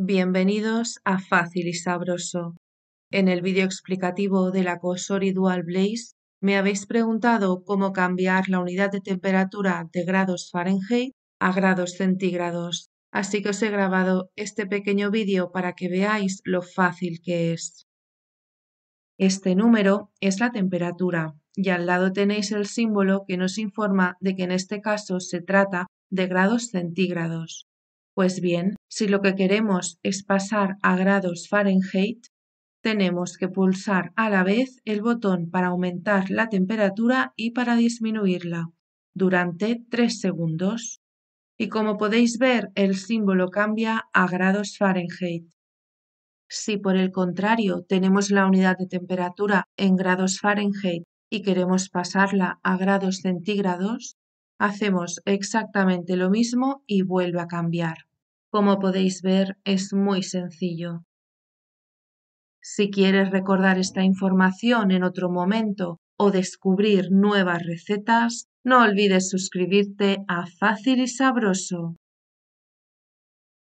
Bienvenidos a Fácil y Sabroso. En el vídeo explicativo de la Cosori Dual Blaze me habéis preguntado cómo cambiar la unidad de temperatura de grados Fahrenheit a grados centígrados, así que os he grabado este pequeño vídeo para que veáis lo fácil que es. Este número es la temperatura y al lado tenéis el símbolo que nos informa de que en este caso se trata de grados centígrados. Pues bien, si lo que queremos es pasar a grados Fahrenheit, tenemos que pulsar a la vez el botón para aumentar la temperatura y para disminuirla durante 3 segundos. Y como podéis ver, el símbolo cambia a grados Fahrenheit. Si por el contrario tenemos la unidad de temperatura en grados Fahrenheit y queremos pasarla a grados centígrados, hacemos exactamente lo mismo y vuelve a cambiar. Como podéis ver, es muy sencillo. Si quieres recordar esta información en otro momento o descubrir nuevas recetas, no olvides suscribirte a Fácil y Sabroso.